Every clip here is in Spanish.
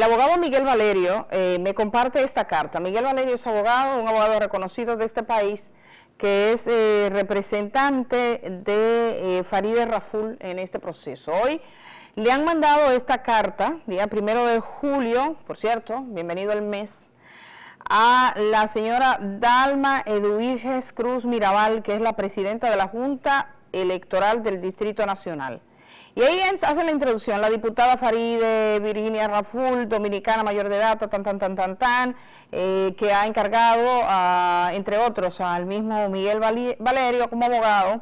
El abogado Miguel Valerio eh, me comparte esta carta. Miguel Valerio es abogado, un abogado reconocido de este país, que es eh, representante de eh, Farideh Raful en este proceso. Hoy le han mandado esta carta, día primero de julio, por cierto, bienvenido el mes, a la señora Dalma Eduirges Cruz Mirabal, que es la presidenta de la Junta Electoral del Distrito Nacional. Y ahí hace la introducción, la diputada Faride Virginia Raful, dominicana mayor de edad, tan, tan, tan, tan, tan, eh, que ha encargado, entre otros, al mismo Miguel Valerio como abogado,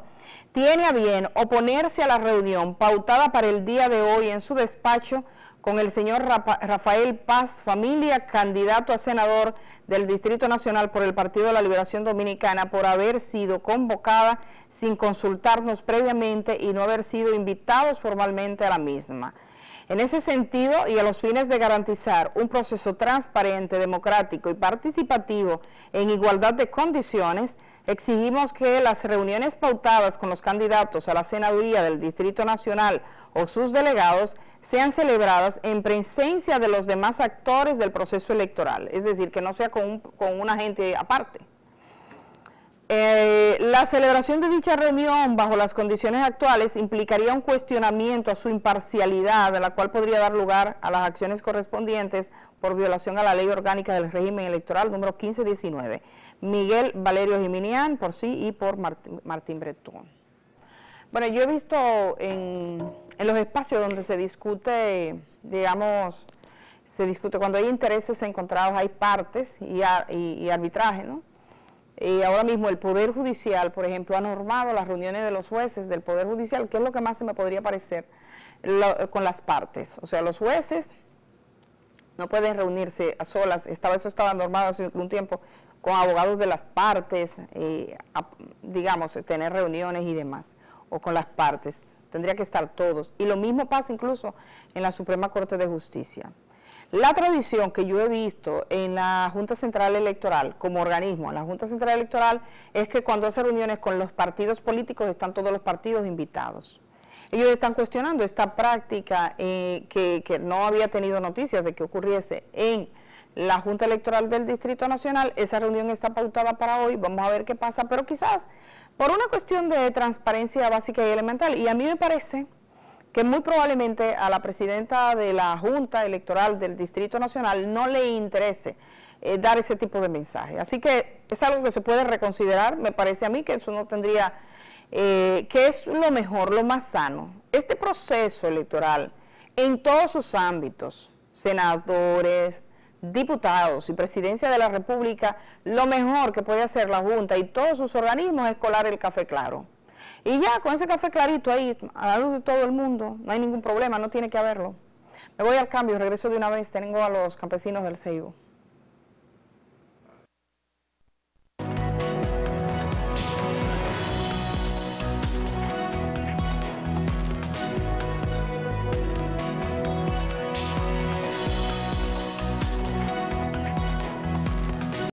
tiene a bien oponerse a la reunión pautada para el día de hoy en su despacho con el señor Rafael Paz Familia, candidato a senador del Distrito Nacional por el Partido de la Liberación Dominicana, por haber sido convocada sin consultarnos previamente y no haber sido invitados formalmente a la misma. En ese sentido, y a los fines de garantizar un proceso transparente, democrático y participativo en igualdad de condiciones, exigimos que las reuniones pautadas con los candidatos a la senaduría del Distrito Nacional o sus delegados sean celebradas en presencia de los demás actores del proceso electoral, es decir, que no sea con, un, gente agente aparte. Eh, la celebración de dicha reunión bajo las condiciones actuales implicaría un cuestionamiento a su imparcialidad, de la cual podría dar lugar a las acciones correspondientes por violación a la ley orgánica del régimen electoral número 1519. Miguel Valerio Jiminián, por sí, y por Martín, Bretón. Bueno, yo he visto en, los espacios donde se discute, digamos, se discute cuando hay intereses encontrados, hay partes y arbitraje, ¿no? y eh, ahora mismo el Poder Judicial, por ejemplo, ha normado las reuniones de los jueces del Poder Judicial, que es lo que más se me podría parecer con las partes. O sea, los jueces no pueden reunirse a solas, estaba, eso estaba normado hace un tiempo, con abogados de las partes, eh, digamos, tener reuniones y demás, o con las partes. Tendría que estar todos. Y lo mismo pasa incluso en la Suprema Corte de Justicia. La tradición que yo he visto en la Junta Central Electoral como organismo, en la Junta Central Electoral, es que cuando hace reuniones con los partidos políticos están todos los partidos invitados. Ellos están cuestionando esta práctica eh, que, que no había tenido noticias de que ocurriese en la Junta Electoral del Distrito Nacional. Esa reunión está pautada para hoy, vamos a ver qué pasa, pero quizás por una cuestión de transparencia básica y elemental. Y a mí me parece que muy probablemente a la presidenta de la Junta Electoral del Distrito Nacional no le interese eh, dar ese tipo de mensaje. Así que es algo que se puede reconsiderar, me parece a mí que eso no tendría, eh, que es lo mejor, lo más sano. Este proceso electoral en todos sus ámbitos, senadores, diputados y presidencia de la República, lo mejor que puede hacer la Junta y todos sus organismos es colar el café claro. Y ya, con ese café clarito ahí, a la luz de todo el mundo, no hay ningún problema, no tiene que haberlo. Me voy al cambio, regreso de una vez, tengo a los campesinos del Ceibo.